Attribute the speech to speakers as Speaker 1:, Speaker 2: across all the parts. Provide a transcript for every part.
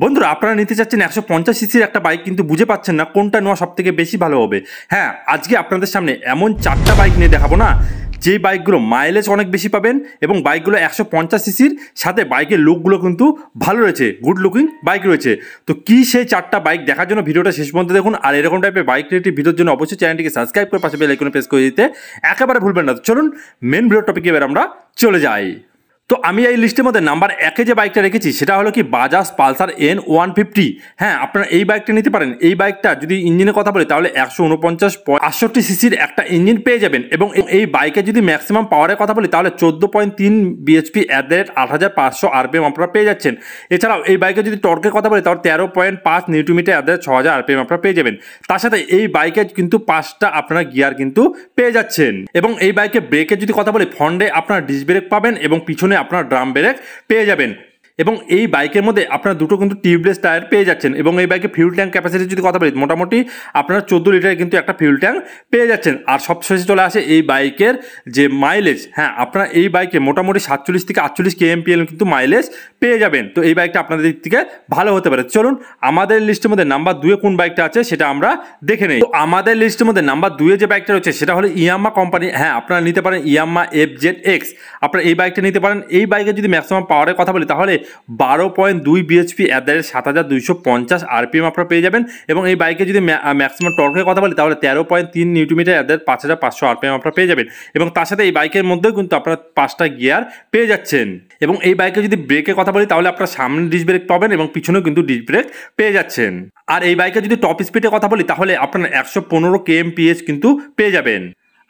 Speaker 1: বন্ধুরা আপনারা নিতে চাচ্ছেন একশো পঞ্চাশ সিসির একটা বাইক কিন্তু বুঝে পাচ্ছেন না কোনটা নেওয়া সব থেকে বেশি ভালো হবে হ্যাঁ আজকে আপনাদের সামনে এমন চারটা বাইক নিয়ে দেখাবো না যে বাইকগুলো মাইলেজ অনেক বেশি পাবেন এবং বাইকগুলো একশো পঞ্চাশ সিসির সাথে বাইকের লুকগুলো কিন্তু ভালো রয়েছে গুড লুকিং বাইক রয়েছে তো কি সেই চারটা বাইক দেখার জন্য ভিডিওটা শেষ পর্যন্ত দেখুন আর এরকম টাইপের বাইক রিলেটেড ভিডিওর জন্য অবশ্যই চ্যানেলটিকে সাবস্ক্রাইব করে পাশে বেলাইকনে প্রেস করে দিতে একেবারে ভুলবেন না চলুন মেন ভিডিও টপিকে এবার আমরা চলে যাই তো আমি এই লিস্টের মধ্যে নাম্বার একে যে বাইকটা রেখেছি সেটা হলো কি Bajaj Pulsar N one fifty হ্যাঁ আপনারা এই বাইকটা নিতে পারেন এই বাইকটা যদি ইঞ্জিনের কথা বলি তাহলে একশো উনপঞ্চাশ আটষট্টি সিসির একটা ইঞ্জিন পেয়ে যাবেন এবং এই বাইকে যদি ম্যাক্সিমাম পাওয়ারের কথা বলি তাহলে চোদ্দো পয়েন্ট তিন বিএচপি অ্যাট দ্য রেট আট হাজার পাঁচশো আরপিএম আপনারা পেয়ে যাচ্ছেন এছাড়াও এই বাইকে যদি টর্কের কথা বলি তাহলে তেরো পয়েন্ট পাঁচ নিউটুমিটার অ্যাট দ্য রেট ছ হাজার আরপিএম আপনারা পেয়ে যাবেন তার সাথে এই বাইকের কিন্তু পাঁচটা আপনারা গিয়ার কিন্তু পেয়ে যাচ্ছেন এবং এই বাইকে ব্রেকের যদি কথা বলি ফ্রন্টে আপনারা ডিস ব্রেক পাবেন এবং পিছনে আপনার ড্রাম ব্রেক পেয়ে যাবেন এবং এই বাইকের মধ্যে আপনারা দুটো কিন্তু টিউবলেস টায়ার পেয়ে যাচ্ছেন এবং এই বাইকে ফিউল ট্যাঙ্ক ক্যাপাসিটি যদি কথা বলি মোটামুটি আপনারা চোদ্দো লিটারে কিন্তু একটা ফিউল ট্যাঙ্ক পেয়ে যাচ্ছেন আর সবশেষে চলে আসে এই বাইকের যে মাইলেজ হ্যাঁ আপনার এই বাইকে মোটামুটি সাতচল্লিশ থেকে আটচল্লিশ কে এল কিন্তু মাইলেজ পেয়ে যাবেন তো এই বাইকটা আপনাদের দিক থেকে ভালো হতে পারে চলুন আমাদের লিস্টের মধ্যে নাম্বার দুয়ে কোন বাইকটা আছে সেটা আমরা দেখে নেই তো আমাদের লিস্টের মধ্যে নাম্বার দুয়ে যে বাইকটা রয়েছে সেটা হলো ইয়াম্মা কোম্পানি হ্যাঁ আপনারা নিতে পারেন ইয়াম্মা এফ জেড এক্স আপনারা এই বাইকটা নিতে পারেন এই বাইকে যদি ম্যাক্সিমাম পাওয়ারের কথা বলি তাহলে বারো পয়েন্ট দুই বিএচপি অ্যাট দ্য রেট সাত হাজার দুইশো পঞ্চাশ আরপিএম আপনারা পেয়ে যাবেন এবং এই বাইকে যদি ম্যাক্সিমাম টর্কের কথা বলি তাহলে তেরো পয়েন্ট তিন নিউটিমিটার অ্যাট দ্য রেট পাঁচ হাজার পাঁচশো আরপিএম আপনারা পেয়ে যাবেন এবং তার সাথে এই বাইকের মধ্যেও কিন্তু আপনারা পাঁচটা গিয়ার পেয়ে যাচ্ছেন এবং এই বাইকে যদি ব্রেকের কথা বলি তাহলে আপনারা সামনে ডিস ব্রেক পাবেন এবং পিছনেও কিন্তু ডিস ব্রেক পেয়ে যাচ্ছেন আর এই বাইকে যদি টপ স্পিডের কথা বলি তাহলে আপনারা একশো পনেরো কেএমপিএস কিন্তু পেয়ে যাবেন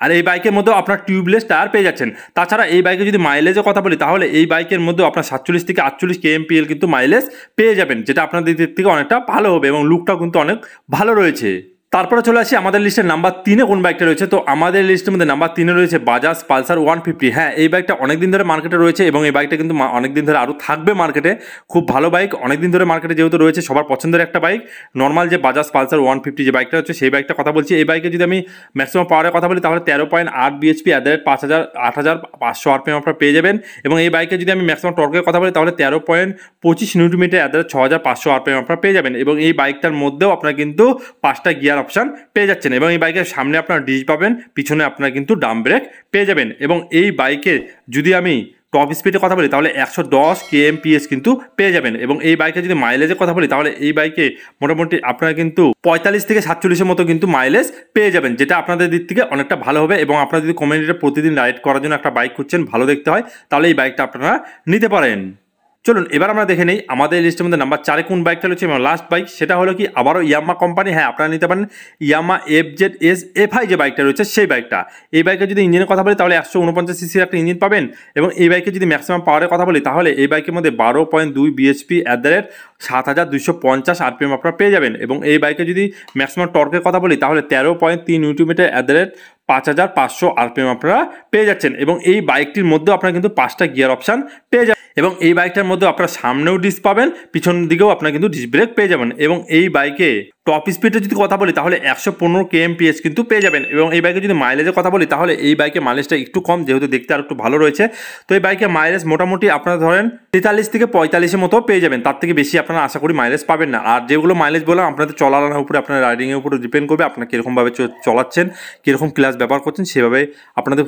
Speaker 1: আর এই বাইকের মধ্যেও আপনার টিউবলেস টায়ার পেয়ে যাচ্ছেন তাছাড়া এই বাইকে যদি মাইলেজের কথা বলি তাহলে এই বাইকের মধ্যে আপনার সাতচল্লিশ থেকে আটচল্লিশ কেএমপিএল কিন্তু মাইলেজ পেয়ে যাবেন যেটা আপনাদের দিক থেকে অনেকটা ভালো হবে এবং লুকটাও কিন্তু অনেক ভালো রয়েছে তারপরে চলে আসি আমাদের লিস্টের নাম্বার তিনে কোন বাইকটা রয়েছে তো আমাদের লিস্টের মধ্যে নাম্বার তিনে রয়েছে বাজাজ পালসার ওয়ান ফিফটি হ্যাঁ এই বাইকটা অনেকদিন ধরে মার্কেটে রয়েছে এবং এই বাইকটা কিন্তু অনেকদিন ধরে আরও থাকবে মার্কেটে খুব ভালো বাইক অনেকদিন ধরে মার্কেটে যেহেতু রয়েছে সবার পছন্দের একটা বাইক নর্মাল যে বাজাজ পালসার ওয়ান ফিফটি যে বাইকটা হচ্ছে সেই বাইকটা কথা বলছি এই বাইকে যদি আমি ম্যাক্সিমাম পাওয়ারের কথা বলি তাহলে তেরো পয়েন্ট আট বিএচপি অ্যাট দ্য রেট পাঁচ হাজার আট হাজার পাঁচশো আরপিএম আপনারা পেয়ে যাবেন এবং এই বাইকে যদি আমি ম্যাক্সিমাম টর্কের কথা বলি তাহলে তেরো পয়েন্ট পঁচিশ নিউটিমিটার অ্যাট দ্য রেট ছ হাজার পাঁচশো আরপিএম আপনারা পেয়ে যাবেন এবং এই বাইকটার মধ্যেও আপনারা কিন্তু পাঁচটা গিয়ার অপশান পেয়ে যাচ্ছেন এবং এই বাইকের সামনে আপনারা ডিজ পাবেন পিছনে আপনারা কিন্তু ডাম ব্রেক পেয়ে যাবেন এবং এই বাইকে যদি আমি টপ স্পিডে কথা বলি তাহলে একশো দশ কেএমপিএস কিন্তু পেয়ে যাবেন এবং এই বাইকে যদি মাইলেজের কথা বলি তাহলে এই বাইকে মোটামুটি আপনারা কিন্তু পঁয়তাল্লিশ থেকে সাতচল্লিশের মতো কিন্তু মাইলেজ পেয়ে যাবেন যেটা আপনাদের দিক থেকে অনেকটা ভালো হবে এবং আপনারা যদি কমিউনিটিতে প্রতিদিন রাইড করার জন্য একটা বাইক খুঁজছেন ভালো দেখতে হয় তাহলে এই বাইকটা আপনারা নিতে পারেন চলুন এবার আমরা দেখে নিই আমাদের লিস্টের মধ্যে নাম্বার চারে কোন বাইকটা রয়েছে এবং লাস্ট বাইক সেটা হলো কি আবারও ইয়ামা কোম্পানি হ্যাঁ আপনারা নিতে পারেন Yamaha F Z S FI যে বাইকটা রয়েছে সেই বাইকটা এই বাইকে যদি ইঞ্জিনের কথা বলি তাহলে একশো উনপঞ্চাশ সিসির একটা ইঞ্জিন পাবেন এবং এই বাইকে যদি ম্যাক্সিমাম পাওয়ারের কথা বলি তাহলে এই বাইকের মধ্যে বারো পয়েন্ট দুই বিএসপি অ্যাট দ্য রেট সাত হাজার দুশো পঞ্চাশ আরপিএম আপনারা পেয়ে যাবেন এবং এই বাইকে যদি ম্যাক্সিমাম টর্কের কথা বলি তাহলে তেরো পয়েন্ট তিন ইউটিমিটার অ্যাট দ্য রেট পাঁচ হাজার পাঁচশো আরপিএম আপনারা পেয়ে যাচ্ছেন এবং এই বাইকটির মধ্যেও আপনারা কিন্তু পাঁচটা গিয়ার অপশান পেয়ে যাবেন এবং এই বাইকটার মধ্যে আপনারা সামনেও ডিস্ক পাবেন পিছন দিকেও আপনারা কিন্তু ডিস্ক ব্রেক পেয়ে যাবেন এবং এই বাইকে টপ স্পিডে যদি কথা বলি তাহলে একশো পনেরো কেএমপিএস কিন্তু পেয়ে যাবেন এবং এই বাইকে যদি মাইলেজের কথা বলি তাহলে এই বাইকে মাইলেজটা একটু কম যেহেতু দেখতে আর একটু ভালো রয়েছে তো এই বাইকে মাইলেজ মোটামুটি আপনারা ধরেন তেতাল্লিশ থেকে পঁয়তাল্লিশের মতো পেয়ে যাবেন তার থেকে বেশি আপনারা আশা করি মাইলেজ পাবেন না আর যেগুলো মাইলেজ বললাম আপনাদের চলানোর উপরে আপনার রাইডিংয়ের উপরে ডিপেন্ড করবে আপনার কীরকমভাবে চলাচ্ছেন কীরকম ক্লাস ব্যবহার করছেন সেভাবে আপনাদের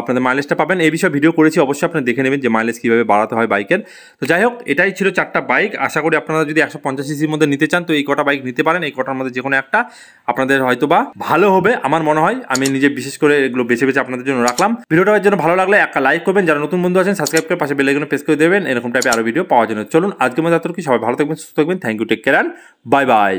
Speaker 1: আপনাদের মাইলেজটা পাবেন এই বিষয়ে ভিডিও করেছি অবশ্যই আপনি দেখে নেবেন যে মাইলেজ কীভাবে বাড়াতে হয় বাইকের তো যাই হোক এটাই ছিল চারটা বাইক আশা করি আপনারা যদি একশো পঞ্চাশ সিসির মধ্যে নিতে চান তো এই কটা বাইক নিতে পারেন এই কটার মধ্যে যে কোনো একটা আপনাদের হয়তো বা ভালো হবে আমার মনে হয় আমি নিজে বিশেষ করে এগুলো বেছে বেছে আপনাদের জন্য রাখলাম ভিডিওটা জন্য ভালো লাগলে একটা লাইক করবেন যারা নতুন বন্ধু আছেন সাবস্ক্রাইব করে পাশে বেলাইকনে প্রেস করে দেবেন এরকম টাইপের আরও ভিডিও পাওয়ার জন্য চলুন আজকে মধ্যে কি সবাই ভালো থাকবেন সুস্থ থাকবেন thank you take care bye by